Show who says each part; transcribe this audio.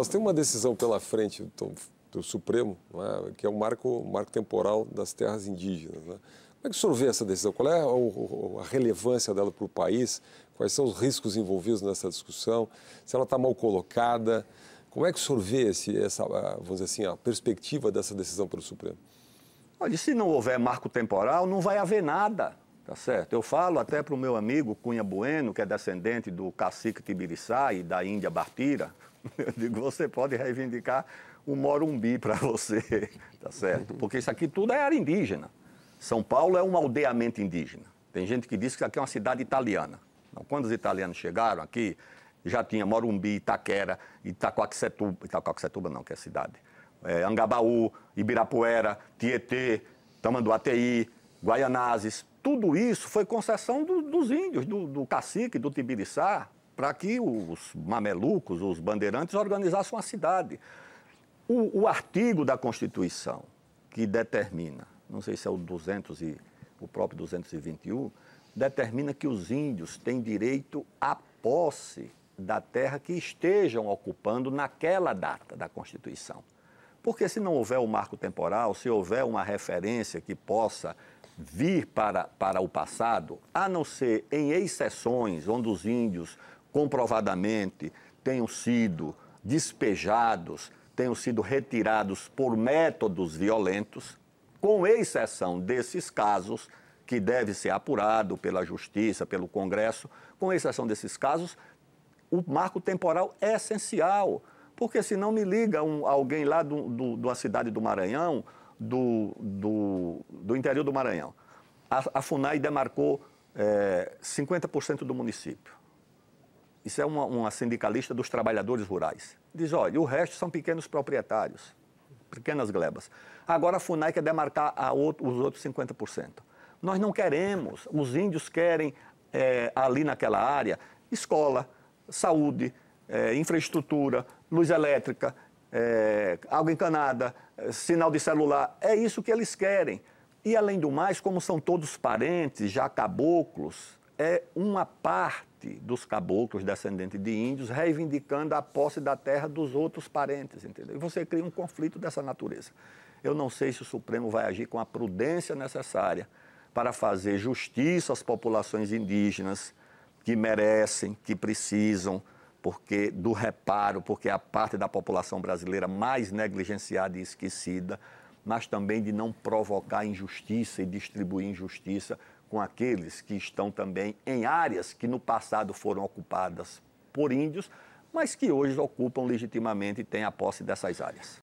Speaker 1: Nós temos uma decisão pela frente do, do Supremo, é? que é o marco, marco temporal das terras indígenas. Né? Como é que o senhor vê essa decisão? Qual é a, a relevância dela para o país? Quais são os riscos envolvidos nessa discussão? Se ela está mal colocada? Como é que o senhor vê esse, essa, vamos assim, a perspectiva dessa decisão pelo Supremo? Olha, se não houver marco temporal, não vai haver nada, tá certo? Eu falo até para o meu amigo Cunha Bueno, que é descendente do cacique Tibiriçá e da Índia Bartira, Eu digo, você pode reivindicar o Morumbi para você, tá certo? Porque isso aqui tudo é área indígena. São Paulo é um aldeamento indígena. Tem gente que diz que isso aqui é uma cidade italiana. Então, quando os italianos chegaram aqui, já tinha Morumbi, Itaquera, Itacoaxetuba, Itacoaxetuba não, que é cidade, é, Angabaú, Ibirapuera, Tietê, Tamanduateí, Guaianazes. Tudo isso foi concessão do, dos índios, do, do cacique, do Tibiriçá, para que os mamelucos, os bandeirantes, organizassem uma cidade. O, o, artigo da Constituição que determina, não sei se é o 200 e o próprio 221, determina que os índios têm direito à posse da terra que estejam ocupando naquela data da Constituição. Porque se não houver o um marco temporal, se houver uma referência que possa vir para, para o passado, a não ser em exceções, onde os índios comprovadamente tenham sido despejados, tenham sido retirados por métodos violentos, com exceção desses casos que deve ser apurado pela justiça, pelo Congresso, com exceção desses casos, o marco temporal é essencial, porque se não me liga um, alguém lá da cidade do Maranhão, do, do, do interior do Maranhão, a, a FUNAI demarcou é, eh, 50% do município isso é uma, uma sindicalista dos trabalhadores rurais. Diz, olha, o resto são pequenos proprietários, pequenas glebas. Agora a FUNAI quer demarcar outro, os outros 50%. Nós não queremos, os índios querem é, ali naquela área escola, saúde, é, infraestrutura, luz elétrica, é, água encanada, é, sinal de celular. É isso que eles querem. E além do mais, como são todos parentes, já caboclos, é uma parte dos caboclos descendentes de índios reivindicando a posse da terra dos outros parentes, entendeu? E você cria um conflito dessa natureza. Eu não sei se o Supremo vai agir com a prudência necessária para fazer justiça às populações indígenas que merecem, que precisam, porque do reparo, porque é a parte da população brasileira mais negligenciada e esquecida, mas também de não provocar injustiça e distribuir injustiça com aqueles que estão também em áreas que no passado foram ocupadas por índios, mas que hoje ocupam legitimamente e têm a posse dessas áreas.